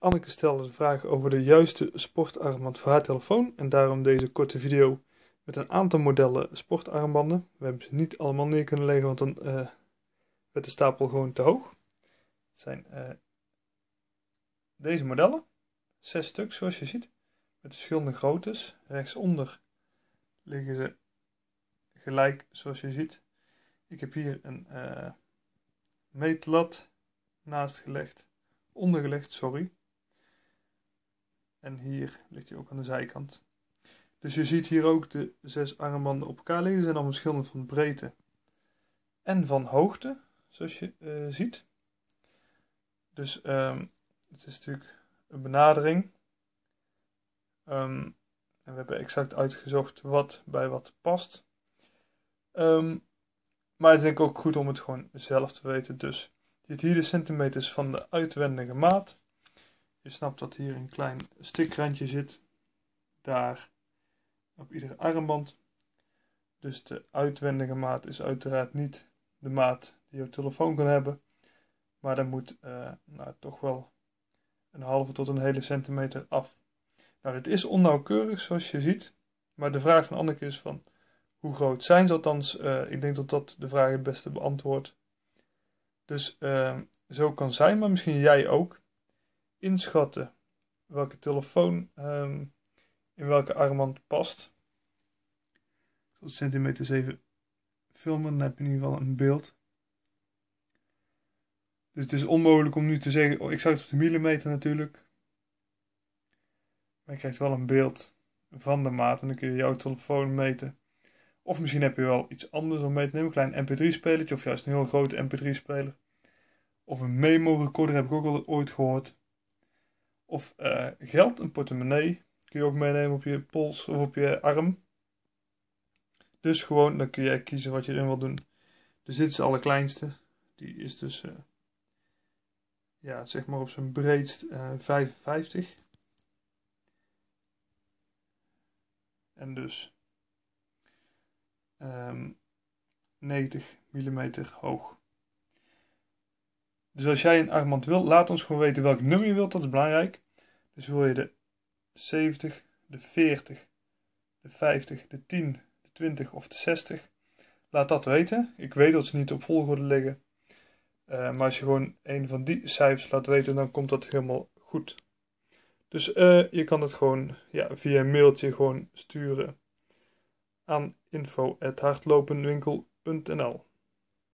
Anneke stelde de vraag over de juiste sportarmband voor haar telefoon en daarom deze korte video met een aantal modellen sportarmbanden. We hebben ze niet allemaal neer kunnen leggen, want dan eh, werd de stapel gewoon te hoog. Het zijn eh, deze modellen, zes stuks zoals je ziet, met verschillende groottes. Rechtsonder liggen ze gelijk zoals je ziet. Ik heb hier een eh, meetlat naast gelegd, ondergelegd, sorry. En hier ligt hij ook aan de zijkant. Dus je ziet hier ook de zes armbanden op elkaar liggen. Ze zijn allemaal verschillend van breedte en van hoogte, zoals je eh, ziet. Dus um, het is natuurlijk een benadering. Ehm, en we hebben exact uitgezocht wat bij wat past. Ehm, maar het is denk ik ook goed om het gewoon zelf te weten. Dus je ziet hier de centimeters van de uitwendige maat. Je snapt dat hier een klein stikrandje zit. Daar op iedere armband. Dus de uitwendige maat is uiteraard niet de maat die je telefoon kan hebben. Maar dan moet eh, nou, toch wel een halve tot een hele centimeter af. Nou, dit is onnauwkeurig zoals je ziet. Maar de vraag van Anneke is van hoe groot zijn ze althans? Eh, ik denk dat dat de vraag het beste beantwoordt. Dus ehm, zo kan zijn, maar misschien jij ook inschatten welke telefoon ehm, in welke armband past. Tot centimeters even filmen, dan heb je in ieder geval een beeld. Dus het is onmogelijk om nu te zeggen, oh, ik zou het op de millimeter natuurlijk. Maar je krijgt wel een beeld van de maat en dan kun je jouw telefoon meten. Of misschien heb je wel iets anders om mee te nemen, een klein mp3-spelertje of juist een heel grote mp3-speler. Of een memo-recorder heb ik ook al ooit gehoord. Of eh, geld, een portemonnee. Kun je ook meenemen op je pols of op je arm. Dus gewoon, dan kun je kiezen wat je erin wilt doen. Dus dit is de allerkleinste. Die is dus, eh, ja, zeg maar op zijn breedst uh, eh, 55. En dus um, 90 mm hoog. Dus als jij een armband wilt, laat ons gewoon weten welk nummer je wilt. Dat is belangrijk. Dus wil je de 70, de 40, de 50, de 10, de 20 of de 60. Laat dat weten. Ik weet dat ze niet op volgorde liggen. Eh, maar als je gewoon een van die cijfers laat weten, dan komt dat helemaal goed. Dus eh, je kan het gewoon ja, via een mailtje gewoon sturen aan info.hardlopenwinkel.nl